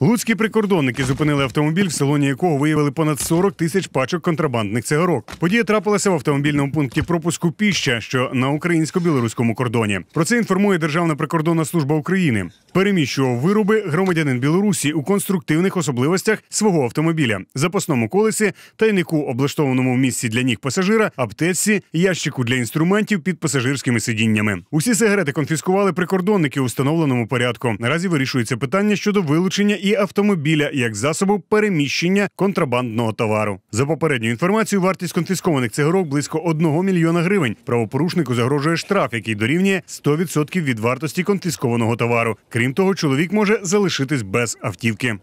Луцькі прикордонники зупинили автомобіль, в салоні якого виявили понад 40 тисяч пачок контрабандних цигарок. Подія трапилася в автомобільному пункті пропуску піща, що на українсько-білоруському кордоні. Про це інформує Державна прикордонна служба України. Переміщував вироби громадянин Білорусі у конструктивних особливостях свого автомобіля, запасному колесі, тайнику, облаштованому в місці для ніг пасажира, аптеці, ящику для інструментів під пасажирськими сидіннями. Усі сигарети конфіскували прикордонники у встановленому порядку. Наразі вирішується питання щодо вилучення і автомобіля як засобу переміщення контрабандного товару. За попередньою інформацією, вартість конфіскованих цигарок близько 1 мільйона гривень. Правопорушнику загрожує штраф, який дорівнює 100% від вартості конфіскованого товару. Крім того, чоловік може залишитись без автівки.